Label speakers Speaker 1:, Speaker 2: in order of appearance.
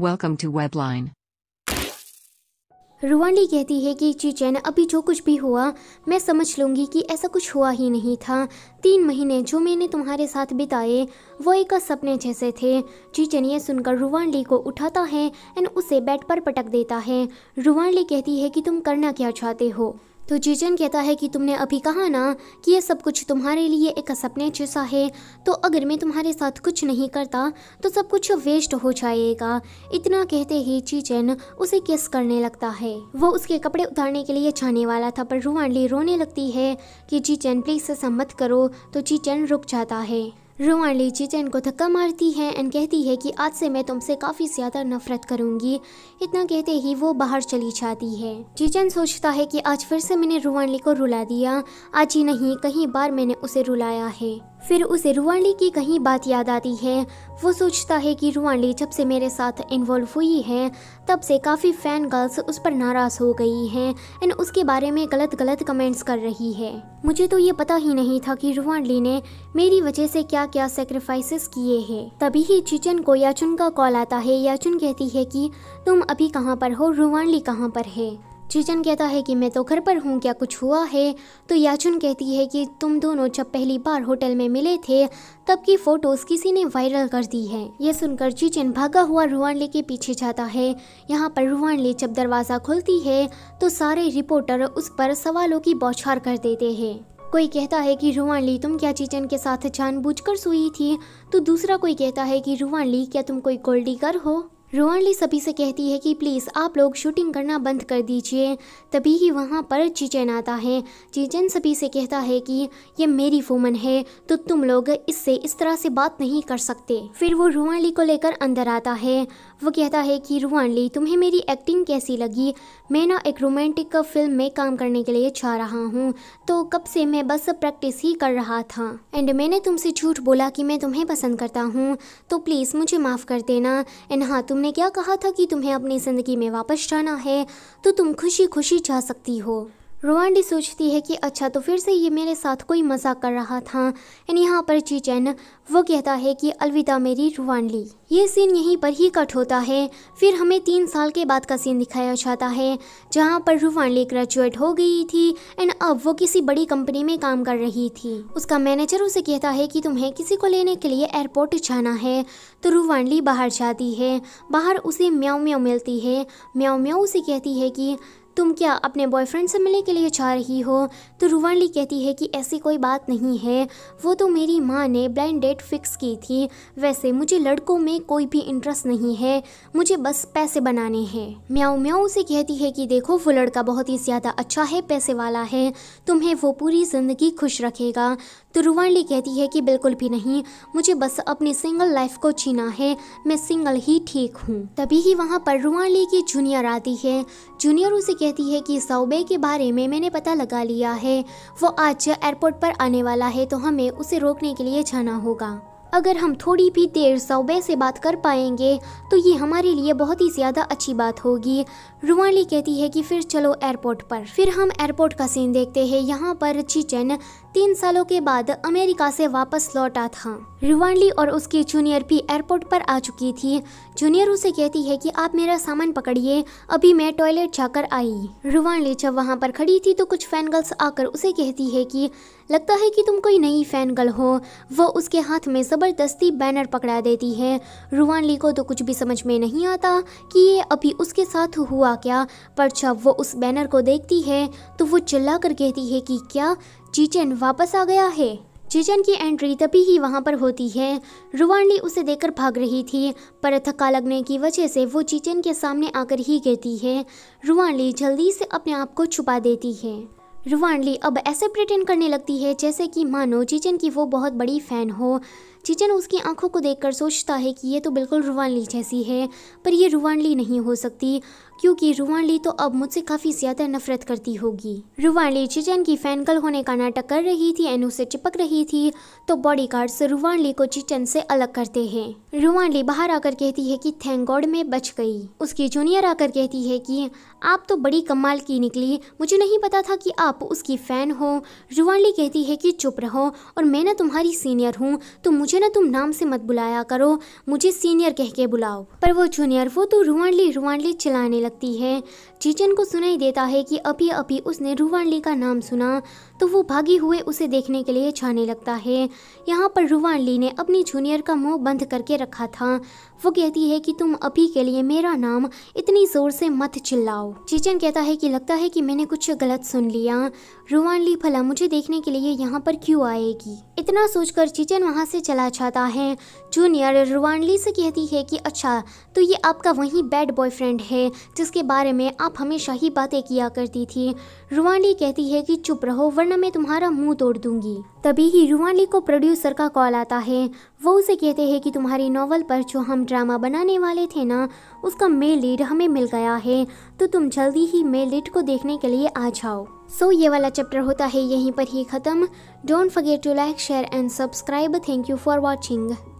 Speaker 1: welcome to webline रुवांडी कहती है कि चीचेन अभी जो कुछ भी हुआ मैं समझ लूंगी कि ऐसा कुछ हुआ ही नहीं था तीन महीने जो मैंने तुम्हारे साथ बिताए वो एक सपने जैसे थे चीचेन ये सुनकर रुवांडी को उठाता है एंड उसे बेड पर पटक देता है रुवांडी कहती है कि तुम करना क्या चाहते हो तो जीजन कहता है कि तुमने अभी कहा ना कि ये सब कुछ तुम्हारे लिए एक सपने जैसा है तो अगर मैं तुम्हारे साथ कुछ नहीं करता तो सब कुछ वेस्ट हो जाएगा इतना कहते ही चीचन उसे किस करने लगता है वो उसके कपड़े उतारने के लिए जाने वाला था पर रुवानली रोने लगती है कि चीचन प्लीज़ से सम्मत करो तो चीचन रुक जाता है रोमाली चीचन को धक्का मारती है एंड कहती है कि आज से मैं तुमसे काफ़ी ज़्यादा नफरत करूंगी इतना कहते ही वो बाहर चली जाती है चीचन सोचता है कि आज फिर से मैंने ली को रुला दिया आज ही नहीं कहीं बार मैंने उसे रुलाया है फिर उसे रुआंडी की कहीं बात याद आती है वो सोचता है कि रुआंडी जब से मेरे साथ इन्वॉल्व हुई है तब से काफ़ी फ़ैन गर्ल्स उस पर नाराज़ हो गई हैं एंड उसके बारे में गलत गलत कमेंट्स कर रही है मुझे तो ये पता ही नहीं था कि रुआंडी ने मेरी वजह से क्या क्या सेक्रीफाइसेस किए हैं तभी ही चिचन को याचुन का कॉल आता है याचुन कहती है कि तुम अभी कहाँ पर हो रुवाली कहाँ पर है चीचन कहता है कि मैं तो घर पर हूँ क्या कुछ हुआ है तो याचुन कहती है कि तुम दोनों जब पहली बार होटल में मिले थे तब की फोटोज किसी ने वायरल कर दी है यह सुनकर चीचन भागा हुआ रुवानले के पीछे जाता है यहाँ पर रुवानले जब दरवाज़ा खुलती है तो सारे रिपोर्टर उस पर सवालों की बौछार कर देते हैं कोई कहता है कि रुवानली तुम क्या चीचन के साथ जानबूझकर सोई थी तो दूसरा कोई कहता है कि रुवानली क्या तुम कोई गोल्डीगर हो रोहनली सभी से कहती है कि प्लीज़ आप लोग शूटिंग करना बंद कर दीजिए तभी ही वहाँ पर चिचन आता है चिचन सभी से कहता है कि ये मेरी वूमन है तो तुम लोग इससे इस तरह से बात नहीं कर सकते फिर वो ली को लेकर अंदर आता है वो कहता है कि रुवानली तुम्हें मेरी एक्टिंग कैसी लगी मैं ना एक रोमांटिक फिल्म में काम करने के लिए चाह रहा हूँ तो कब से मैं बस प्रैक्टिस ही कर रहा था एंड मैंने तुमसे झूठ बोला कि मैं तुम्हें पसंद करता हूँ तो प्लीज़ मुझे माफ़ कर देना एंड हाँ तुमने क्या कहा था कि तुम्हें अपनी ज़िंदगी में वापस जाना है तो तुम खुशी खुशी जा सकती हो रोवांडी सोचती है कि अच्छा तो फिर से ये मेरे साथ कोई मजाक कर रहा था एंड यहाँ पर चीचन वो कहता है कि अलविदा मेरी रुवांडली ये सीन यहीं पर ही कट होता है फिर हमें तीन साल के बाद का सीन दिखाया जाता है जहाँ पर रुवांडली ग्रेजुएट हो गई थी एंड अब वो किसी बड़ी कंपनी में काम कर रही थी उसका मैनेजर उसे कहता है कि तुम्हें किसी को लेने के लिए एयरपोर्ट जाना है तो रुवांडली बाहर जाती है बाहर उसे म्याओ म्याओ मिलती है म्याओ म्याओ उसे कहती है कि तुम क्या अपने बॉयफ्रेंड से मिलने के लिए जा रही हो तो रुवानली कहती है कि ऐसी कोई बात नहीं है वो तो मेरी माँ ने ब्लाइंड डेट फिक्स की थी वैसे मुझे लड़कों में कोई भी इंटरेस्ट नहीं है मुझे बस पैसे बनाने हैं म्याऊ म्याऊ उसे कहती है कि देखो वो लड़का बहुत ही ज़्यादा अच्छा है पैसे वाला है तुम्हें वो पूरी ज़िंदगी खुश रखेगा तो रुवानली कहती है कि बिल्कुल भी नहीं मुझे बस अपनी सिंगल लाइफ को छीना है मैं सिंगल ही ठीक हूँ तभी ही वहाँ पर रुवानली की जूनियर आती है जूनियर उसे कहती है कि सऊबे के बारे में मैंने पता लगा लिया है वो आज एयरपोर्ट पर आने वाला है तो हमें उसे रोकने के लिए जाना होगा अगर हम थोड़ी भी देर सौबे से बात कर पाएंगे तो ये हमारे लिए बहुत ही ज़्यादा अच्छी बात होगी रुवाली कहती है कि फिर चलो एयरपोर्ट पर फिर हम एयरपोर्ट का सीन देखते हैं यहाँ पर चिचन तीन सालों के बाद अमेरिका से वापस लौटा था रुवाली और उसकी जूनियर भी एयरपोर्ट पर आ चुकी थी जूनियर उसे कहती है कि आप मेरा सामान पकड़िए अभी मैं टॉयलेट जाकर आई रुवाली जब वहाँ पर खड़ी थी तो कुछ फैन गर्ल्स आकर उसे कहती है कि लगता है कि तुम कोई नई फैन गर्ल हो वो उसके हाथ में ज़बरदस्ती बैनर पकड़ा देती है रुवान ली को तो कुछ भी समझ में नहीं आता कि ये अभी उसके साथ हुआ क्या पर जब वो उस बैनर को देखती है तो वो चिल्ला कर कहती है कि क्या चीचन वापस आ गया है चीचन की एंट्री तभी ही वहाँ पर होती है रुवानली उसे देखकर भाग रही थी पर थका लगने की वजह से वो चीचन के सामने आकर ही गिरती है रुवानली जल्दी से अपने आप को छुपा देती है रुवानली अब ऐसे प्रिटेंड करने लगती है जैसे कि मानो चीचन की वो बहुत बड़ी फ़ैन हो चीचन उसकी आंखों को देखकर सोचता है कि ये तो बिल्कुल रुवानली जैसी है पर यह रुवानली नहीं हो सकती क्योंकि रुवानली तो अब मुझसे काफ़ी ज़्यादा नफरत करती होगी रुवानली चिचन की फैन गर्ल होने का नाटक कर रही थी एनू से चिपक रही थी तो बॉडी गार्ड रुवानली को चिचन से अलग करते हैं रुवानली बाहर आकर कहती है कि थैंक गॉड में बच गई उसकी जूनियर आकर कहती है कि आप तो बड़ी कमाल की निकली मुझे नहीं पता था कि आप उसकी फ़ैन हो रुवानली कहती है कि चुप रहो और मैं ना तुम्हारी सीनियर हूँ तो मुझे ना तुम नाम से मत बुलाया करो मुझे सीनियर कह के बुलाओ पर वो जूनियर वो तो रुवानली रुवानली चलाने लगती है चीचन को सुनाई देता है कि अभी अभी उसने रुवानली का नाम सुना तो वो भागी हुए उसे देखने के लिए छाने लगता है यहाँ पर रुवान ली ने अपनी जूनियर का मुंह बंद करके रखा था वो कहती है कि तुम अभी के लिए मेरा नाम इतनी ज़ोर से मत चिल्लाओ चीचन कहता है कि लगता है कि मैंने कुछ गलत सुन लिया रुवान ली फला मुझे देखने के लिए यहाँ पर क्यों आएगी इतना सोचकर चीचन वहाँ से चला जाता है जूनियर रुवान ली से कहती है कि अच्छा तो ये आपका वही बैड बॉयफ्रेंड है जिसके बारे में आप हमेशा ही बातें किया करती थी रुवान ली कहती है कि चुप रहो वरना वरना मैं तुम्हारा मुंह तोड़ दूंगी तभी ही रुवानी को प्रोड्यूसर का कॉल आता है वो उसे कहते हैं कि तुम्हारी नॉवल पर जो हम ड्रामा बनाने वाले थे ना उसका मेल लीड हमें मिल गया है तो तुम जल्दी ही मेल लीड को देखने के लिए आ जाओ सो so, ये वाला चैप्टर होता है यहीं पर ही ख़त्म don't forget to like share and subscribe thank you for watching